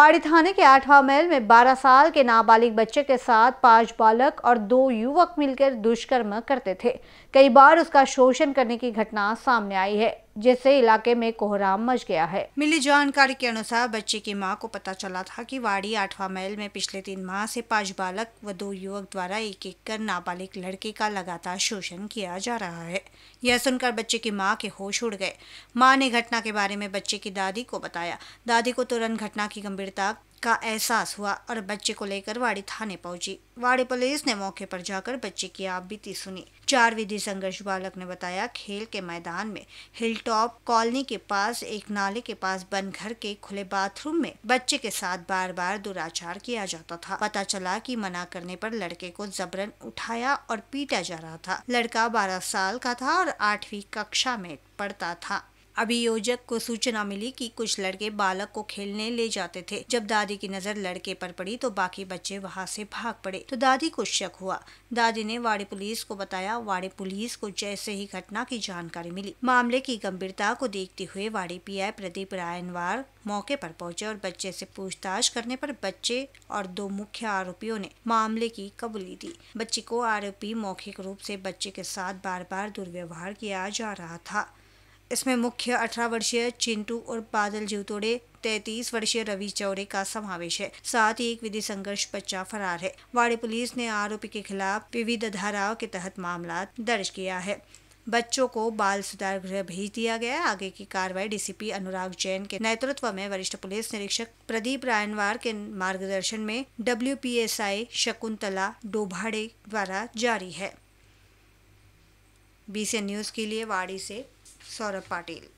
बाड़ी थाने के आठवा महल में 12 साल के नाबालिग बच्चे के साथ पांच बालक और दो युवक मिलकर दुष्कर्म करते थे कई बार उसका शोषण करने की घटना सामने आई है जिससे इलाके में कोहराम मच गया है मिली जानकारी के अनुसार बच्चे की मां को पता चला था कि वाड़ी आठवा महल में पिछले तीन माह से पांच बालक व दो युवक द्वारा एक एक कर नाबालिग लड़के का लगातार शोषण किया जा रहा है यह सुनकर बच्चे की माँ के होश उड़ गए माँ ने घटना के बारे में बच्चे की दादी को बताया दादी को तुरंत घटना की गंभीरता का एहसास हुआ और बच्चे को लेकर वाड़ी थाने पहुंची वाड़ी पुलिस ने मौके पर जाकर बच्चे की आपबीती सुनी चार विधि संघर्ष बालक ने बताया खेल के मैदान में हिल टॉप कॉलोनी के पास एक नाले के पास बन घर के खुले बाथरूम में बच्चे के साथ बार बार दुराचार किया जाता था पता चला कि मना करने पर लड़के को जबरन उठाया और पीटा जा रहा था लड़का बारह साल का था और आठवीं कक्षा में पढ़ता था अभियोजक को सूचना मिली कि कुछ लड़के बालक को खेलने ले जाते थे जब दादी की नजर लड़के पर पड़ी तो बाकी बच्चे वहाँ से भाग पड़े तो दादी को शक हुआ दादी ने वाड़ी पुलिस को बताया वाड़ी पुलिस को जैसे ही घटना की जानकारी मिली मामले की गंभीरता को देखते हुए वाड़ी पी आई प्रदीप रायनवार मौके पर पहुंचे और बच्चे से पूछताछ करने पर बच्चे और दो मुख्य आरोपियों ने मामले की कबूली दी बच्ची को आरोपी मौखिक रूप से बच्चे के साथ बार बार दुर्व्यवहार किया जा रहा था इसमें मुख्य अठारह वर्षीय चिंटू और बादल जीवतोड़े तैतीस वर्षीय रवि चौरे का समावेश है साथ ही एक विधि संघर्ष बच्चा फरार है वाड़ी पुलिस ने आरोपी के खिलाफ विविध धाराओं के तहत मामला दर्ज किया है बच्चों को बाल सुधार गृह भेज दिया गया आगे की कार्रवाई डीसीपी अनुराग जैन के नेतृत्व में वरिष्ठ पुलिस निरीक्षक प्रदीप रायनवार के मार्गदर्शन में डब्ल्यू शकुंतला डोभाड़े द्वारा जारी है बीसी न्यूज के लिए वाड़ी से सौरभ पाटिल